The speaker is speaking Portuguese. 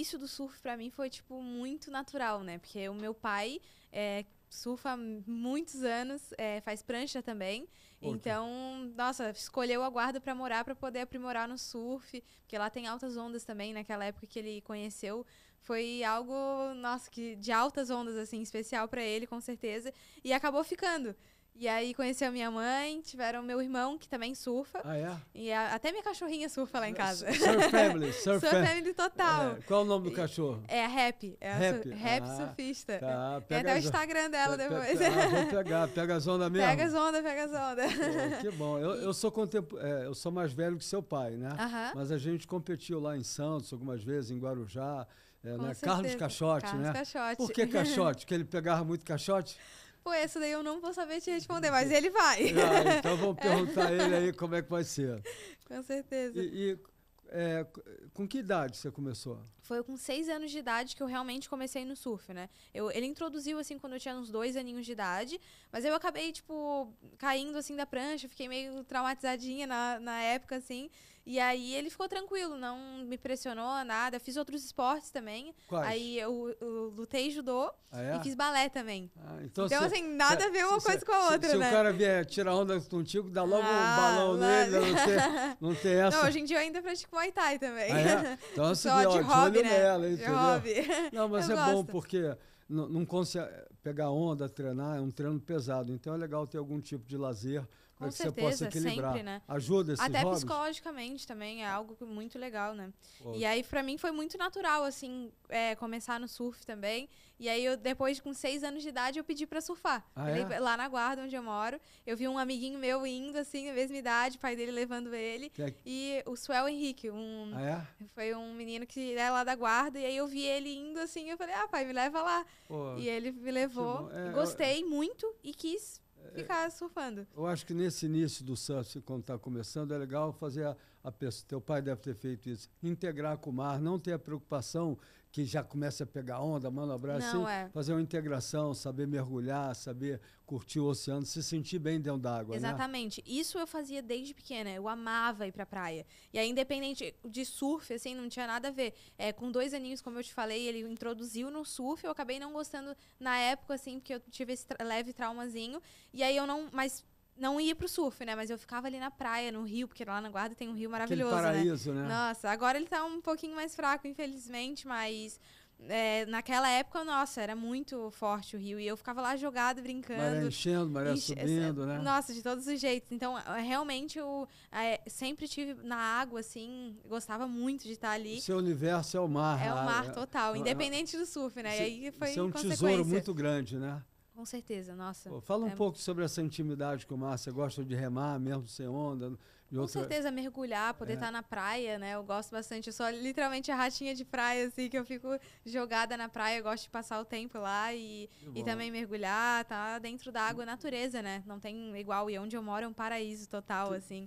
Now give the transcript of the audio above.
início do surf para mim foi, tipo, muito natural, né? Porque o meu pai é, surfa há muitos anos, é, faz prancha também. Okay. Então, nossa, escolheu a guarda para morar, para poder aprimorar no surf, porque lá tem altas ondas também. Naquela época que ele conheceu, foi algo, nossa, que de altas ondas, assim, especial para ele, com certeza. E acabou ficando. E aí conheceu minha mãe, tiveram meu irmão, que também surfa. Ah, é? E a, até minha cachorrinha surfa lá em casa. Surf Family. Surf, surf Family total. É. Qual é o nome do cachorro? É a Rap. É Rap, rap ah, surfista. Tá, é pega até o Instagram dela depois. Pega, ah, vou pegar. Pega as ondas mesmo? Pega as ondas, pega as ondas. que bom. Eu, eu, sou É, eu sou mais velho que seu pai, né? Uh -huh. Mas a gente competiu lá em Santos algumas vezes, em Guarujá. É, né? Carlos Caixote, né? Caixote. Por que Caixote? porque ele pegava muito caixote? Pô, essa daí eu não vou saber te responder, mas ele vai. Ah, então vamos é. perguntar a ele aí como é que vai ser. Com certeza. E, e é, com que idade você começou? Foi com seis anos de idade que eu realmente comecei no surf, né? Eu, ele introduziu, assim, quando eu tinha uns dois aninhos de idade, mas eu acabei, tipo, caindo, assim, da prancha, fiquei meio traumatizadinha na, na época, assim, e aí ele ficou tranquilo, não me pressionou nada. Fiz outros esportes também. Quais? Aí eu, eu lutei judô ah, é? e fiz balé também. Ah, então, então assim, nada a ver uma coisa com a outra, se, né? Se o cara vier tirar onda contigo, dá logo ah, um balão nele, né? não tem, não tem essa. Não, hoje em dia eu ainda pratico Muay Thai também. Ah, é? Então, assim, Só de, de hobby, né? Nela, de hobby. Não, mas eu é gosto. bom porque não, não consegue pegar onda, treinar, é um treino pesado. Então é legal ter algum tipo de lazer com certeza, é você possa equilibrar. sempre, né? Ajuda esses Até hobbies? psicologicamente também, é algo muito legal, né? E aí, para mim, foi muito natural, assim, é, começar no surf também. E aí, eu, depois, com seis anos de idade, eu pedi para surfar. Ah, é? Lá na guarda, onde eu moro, eu vi um amiguinho meu indo, assim, na mesma idade, pai dele levando ele. É e o Suel Henrique, um, ah, é? foi um menino que é lá da guarda. E aí, eu vi ele indo, assim, eu falei, ah, pai, me leva lá. Pô, e ele me levou. gostei muito e quis ficar surfando. Eu acho que nesse início do surf, quando está começando, é legal fazer a, a pessoa, teu pai deve ter feito isso, integrar com o mar, não ter a preocupação que já começa a pegar onda, manobrar, não, assim, é. fazer uma integração, saber mergulhar, saber curtir o oceano, se sentir bem dentro d'água. Né? Exatamente. Né? Isso eu fazia desde pequena, eu amava ir pra praia. E aí, independente de surf, assim, não tinha nada a ver. É, com dois aninhos, como eu te falei, ele introduziu no surf, eu acabei não gostando na época, assim, porque eu tive esse tra leve traumazinho. E aí eu não. Mas não ia pro surf, né? Mas eu ficava ali na praia, no rio, porque lá na Guarda tem um rio maravilhoso. Aquele né? paraíso, né? né? Nossa, agora ele tá um pouquinho mais fraco, infelizmente, mas. É, naquela época, nossa, era muito forte o rio. E eu ficava lá jogada, brincando. Maré enchendo, maré enche... subindo, né? Nossa, de todos os jeitos. Então, é, realmente, eu é, sempre tive na água, assim, gostava muito de estar ali. O seu universo é o mar. É o mar, é total. É... Independente do surf, né? e aí foi Isso é um tesouro muito grande, né? Com certeza, nossa. Pô, fala um é... pouco sobre essa intimidade com o mar. Você gosta de remar mesmo sem onda? com outra... certeza, mergulhar, poder estar é. tá na praia, né? Eu gosto bastante. Eu sou literalmente a ratinha de praia, assim, que eu fico jogada na praia. Eu gosto de passar o tempo lá e, e também mergulhar, tá dentro da água, natureza, né? Não tem igual. E onde eu moro é um paraíso total, tu, assim.